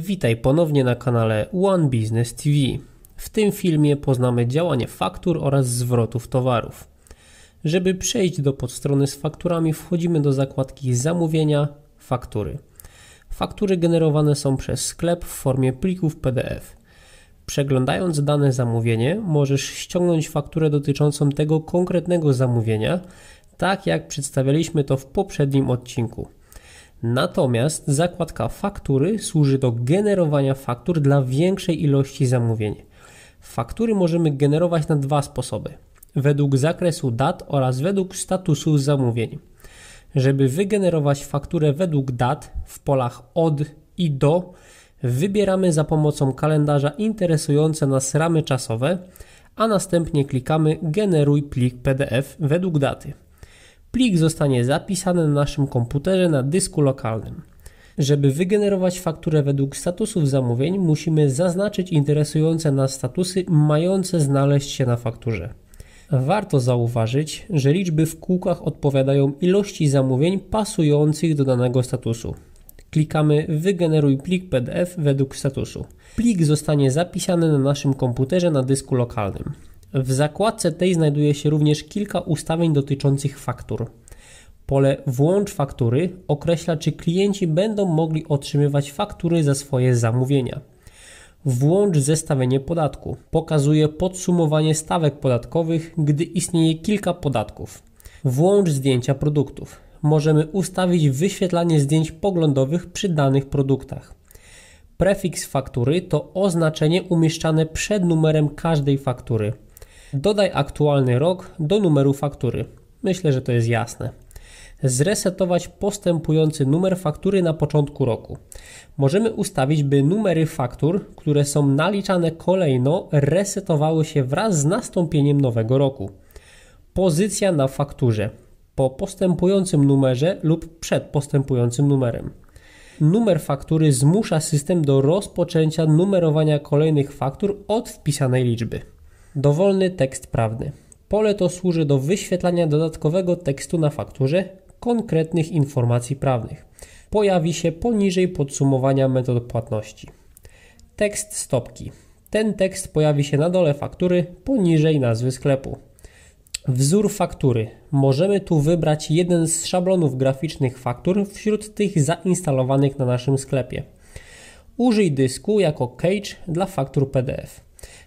Witaj ponownie na kanale One Business TV. W tym filmie poznamy działanie faktur oraz zwrotów towarów. Żeby przejść do podstrony z fakturami, wchodzimy do zakładki Zamówienia Faktury. Faktury generowane są przez sklep w formie plików PDF. Przeglądając dane zamówienie, możesz ściągnąć fakturę dotyczącą tego konkretnego zamówienia, tak jak przedstawialiśmy to w poprzednim odcinku. Natomiast zakładka faktury służy do generowania faktur dla większej ilości zamówień. Faktury możemy generować na dwa sposoby: według zakresu dat oraz według statusu zamówień. Żeby wygenerować fakturę według dat w polach od i do, wybieramy za pomocą kalendarza interesujące nas ramy czasowe, a następnie klikamy Generuj plik PDF według daty. Plik zostanie zapisany na naszym komputerze na dysku lokalnym. Żeby wygenerować fakturę według statusów zamówień, musimy zaznaczyć interesujące nas statusy mające znaleźć się na fakturze. Warto zauważyć, że liczby w kółkach odpowiadają ilości zamówień pasujących do danego statusu. Klikamy Wygeneruj plik PDF według statusu. Plik zostanie zapisany na naszym komputerze na dysku lokalnym. W zakładce tej znajduje się również kilka ustawień dotyczących faktur. Pole Włącz faktury określa, czy klienci będą mogli otrzymywać faktury za swoje zamówienia. Włącz zestawienie podatku pokazuje podsumowanie stawek podatkowych, gdy istnieje kilka podatków. Włącz zdjęcia produktów. Możemy ustawić wyświetlanie zdjęć poglądowych przy danych produktach. Prefiks faktury to oznaczenie umieszczane przed numerem każdej faktury. Dodaj aktualny rok do numeru faktury. Myślę, że to jest jasne. Zresetować postępujący numer faktury na początku roku. Możemy ustawić, by numery faktur, które są naliczane kolejno, resetowały się wraz z nastąpieniem nowego roku. Pozycja na fakturze po postępującym numerze lub przed postępującym numerem. Numer faktury zmusza system do rozpoczęcia numerowania kolejnych faktur od wpisanej liczby. Dowolny tekst prawny. Pole to służy do wyświetlania dodatkowego tekstu na fakturze konkretnych informacji prawnych. Pojawi się poniżej podsumowania metod płatności. Tekst stopki. Ten tekst pojawi się na dole faktury poniżej nazwy sklepu. Wzór faktury. Możemy tu wybrać jeden z szablonów graficznych faktur wśród tych zainstalowanych na naszym sklepie. Użyj dysku jako cache dla faktur PDF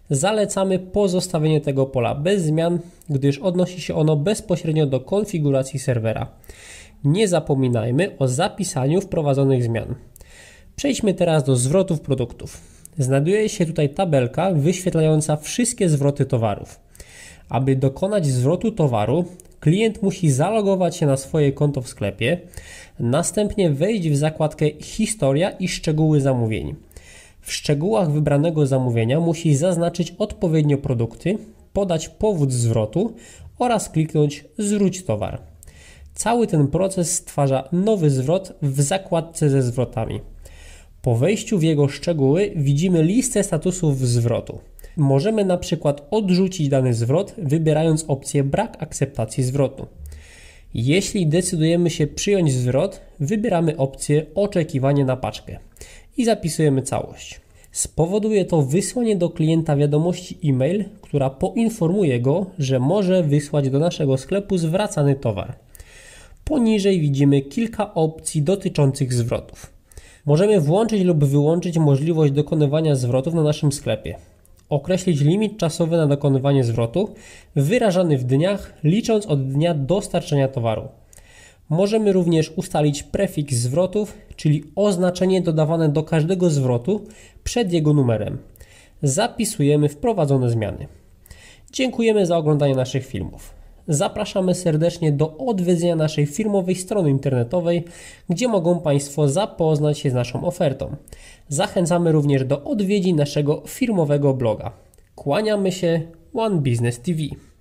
zalecamy pozostawienie tego pola bez zmian, gdyż odnosi się ono bezpośrednio do konfiguracji serwera. Nie zapominajmy o zapisaniu wprowadzonych zmian. Przejdźmy teraz do zwrotów produktów. Znajduje się tutaj tabelka wyświetlająca wszystkie zwroty towarów. Aby dokonać zwrotu towaru, klient musi zalogować się na swoje konto w sklepie, następnie wejść w zakładkę Historia i szczegóły zamówień. W szczegółach wybranego zamówienia musi zaznaczyć odpowiednio produkty, podać powód zwrotu oraz kliknąć Zwróć towar. Cały ten proces stwarza nowy zwrot w zakładce ze zwrotami. Po wejściu w jego szczegóły widzimy listę statusów zwrotu. Możemy na przykład odrzucić dany zwrot, wybierając opcję Brak akceptacji zwrotu. Jeśli decydujemy się przyjąć zwrot, wybieramy opcję Oczekiwanie na paczkę i zapisujemy całość. Spowoduje to wysłanie do klienta wiadomości e-mail, która poinformuje go, że może wysłać do naszego sklepu zwracany towar. Poniżej widzimy kilka opcji dotyczących zwrotów. Możemy włączyć lub wyłączyć możliwość dokonywania zwrotów na naszym sklepie. Określić limit czasowy na dokonywanie zwrotu, wyrażany w dniach, licząc od dnia dostarczenia towaru. Możemy również ustalić prefiks zwrotów, czyli oznaczenie dodawane do każdego zwrotu przed jego numerem. Zapisujemy wprowadzone zmiany. Dziękujemy za oglądanie naszych filmów. Zapraszamy serdecznie do odwiedzenia naszej firmowej strony internetowej, gdzie mogą Państwo zapoznać się z naszą ofertą. Zachęcamy również do odwiedzi naszego firmowego bloga. Kłaniamy się One Business TV.